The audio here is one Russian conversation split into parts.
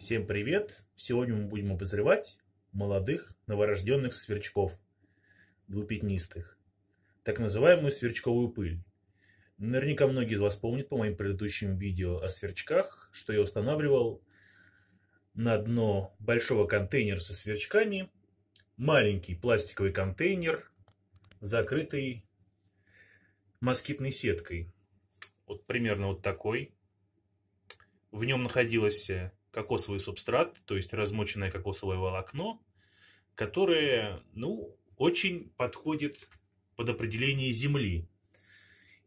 Всем привет! Сегодня мы будем обозревать молодых новорожденных сверчков, двупятнистых, так называемую сверчковую пыль. Наверняка многие из вас помнят по моим предыдущим видео о сверчках, что я устанавливал на дно большого контейнера со сверчками маленький пластиковый контейнер, закрытый москитной сеткой. Вот примерно вот такой. В нем находилось э, кокосовый субстрат, то есть размоченное кокосовое волокно, которое, ну, очень подходит под определение земли.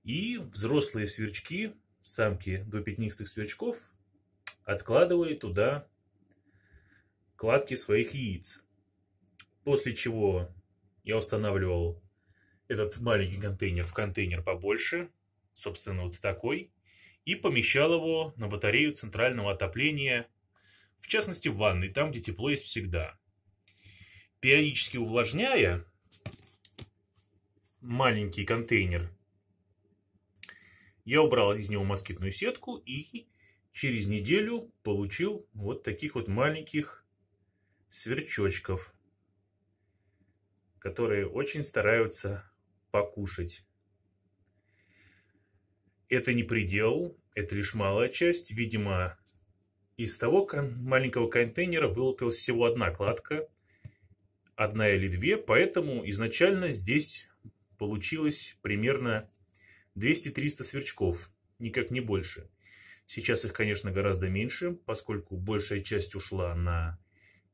И взрослые сверчки, самки до пятнистых сверчков, откладывали туда кладки своих яиц. После чего я устанавливал этот маленький контейнер в контейнер побольше, собственно, вот такой, и помещал его на батарею центрального отопления в частности в ванной, там, где тепло есть всегда. Периодически увлажняя маленький контейнер, я убрал из него москитную сетку и через неделю получил вот таких вот маленьких сверчочков, которые очень стараются покушать. Это не предел, это лишь малая часть. Видимо, из того маленького контейнера вылупилась всего одна кладка, одна или две, поэтому изначально здесь получилось примерно 200-300 сверчков, никак не больше. Сейчас их, конечно, гораздо меньше, поскольку большая часть ушла на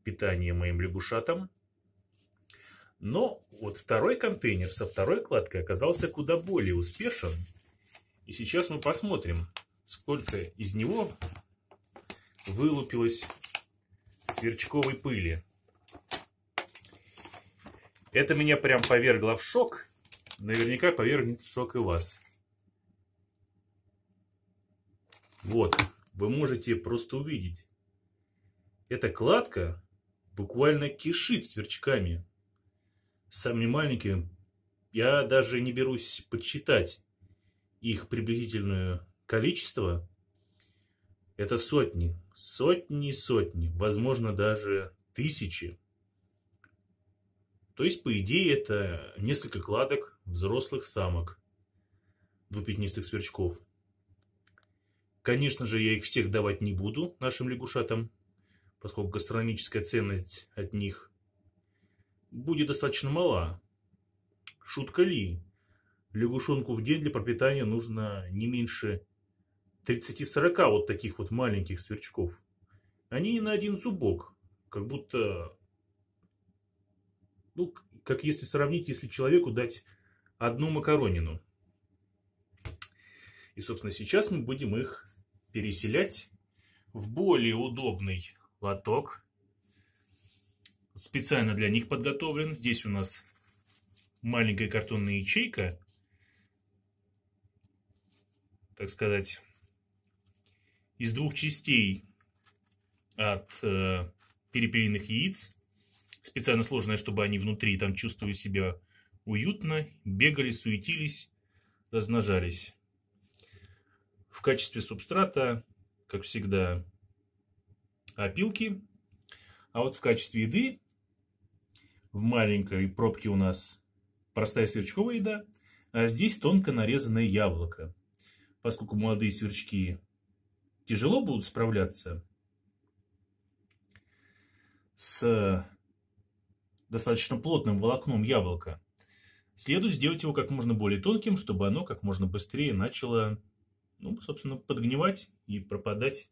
питание моим лягушатам. Но вот второй контейнер со второй кладкой оказался куда более успешен. И сейчас мы посмотрим, сколько из него вылупилась сверчковой пыли. Это меня прям повергло в шок. Наверняка повергнет в шок и вас. Вот, вы можете просто увидеть. Эта кладка буквально кишит сверчками. Самыми маленькими я даже не берусь подсчитать их приблизительное количество. Это сотни, сотни сотни, возможно, даже тысячи. То есть, по идее, это несколько кладок взрослых самок, двупятнистых сверчков. Конечно же, я их всех давать не буду нашим лягушатам, поскольку гастрономическая ценность от них будет достаточно мала. Шутка ли? Лягушонку в день для пропитания нужно не меньше 30-40 вот таких вот маленьких сверчков. Они на один зубок, как будто, ну, как если сравнить, если человеку дать одну макаронину. И, собственно, сейчас мы будем их переселять в более удобный лоток. Специально для них подготовлен. Здесь у нас маленькая картонная ячейка. Так сказать, из двух частей от э, перепелиных яиц. Специально сложное, чтобы они внутри там чувствовали себя уютно, бегали, суетились, размножались. В качестве субстрата, как всегда, опилки. А вот в качестве еды в маленькой пробке у нас простая сверчковая еда, а здесь тонко нарезанное яблоко. Поскольку молодые сверчки тяжело будут справляться с достаточно плотным волокном яблока, следует сделать его как можно более тонким, чтобы оно как можно быстрее начало, ну, собственно, подгнивать и пропадать.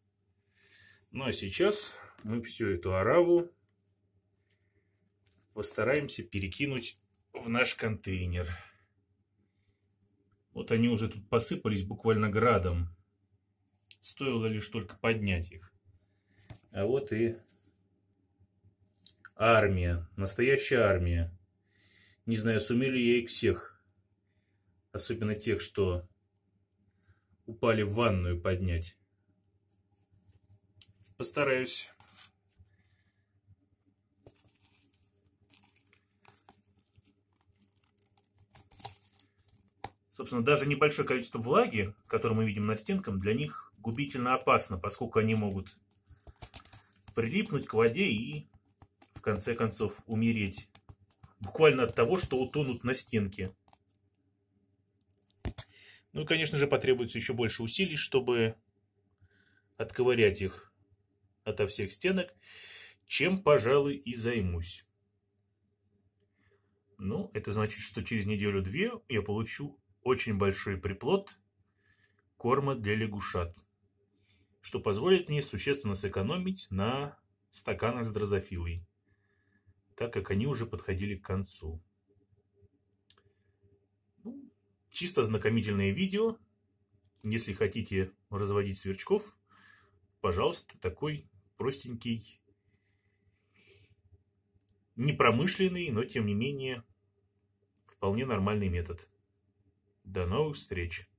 Ну а сейчас мы всю эту ораву постараемся перекинуть в наш контейнер. Вот они уже тут посыпались буквально градом. Стоило лишь только поднять их. А вот и армия, настоящая армия. Не знаю, сумели я их всех, особенно тех, что упали в ванную поднять. Постараюсь. Собственно, даже небольшое количество влаги, которое мы видим на стенках, для них губительно опасно, поскольку они могут прилипнуть к воде и, в конце концов, умереть. Буквально от того, что утонут на стенке. Ну и, конечно же, потребуется еще больше усилий, чтобы отковырять их ото всех стенок, чем, пожалуй, и займусь. Ну, это значит, что через неделю-две я получу очень большой приплод корма для лягушат что позволит мне существенно сэкономить на стаканах с дрозофилой, так как они уже подходили к концу. Ну, чисто ознакомительное видео. Если хотите разводить сверчков, пожалуйста, такой простенький, непромышленный, но тем не менее вполне нормальный метод. До новых встреч!